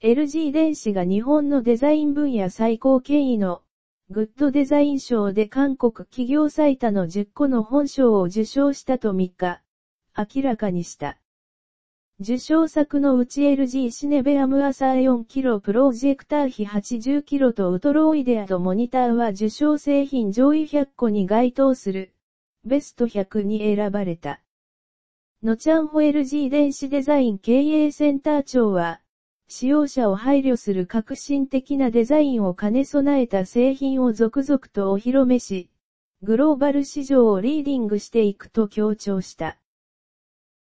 LG 電子が日本のデザイン分野最高権威の、グッドデザイン賞で韓国企業最多の10個の本賞を受賞したと3日、明らかにした。受賞作のうち LG シネベアムアサー4キロプロジェクター比8 0キロとウトロイデアとモニターは受賞製品上位100個に該当する、ベスト100に選ばれた。のちゃんほ LG 電子デザイン経営センター長は、使用者を配慮する革新的なデザインを兼ね備えた製品を続々とお披露目し、グローバル市場をリーディングしていくと強調した。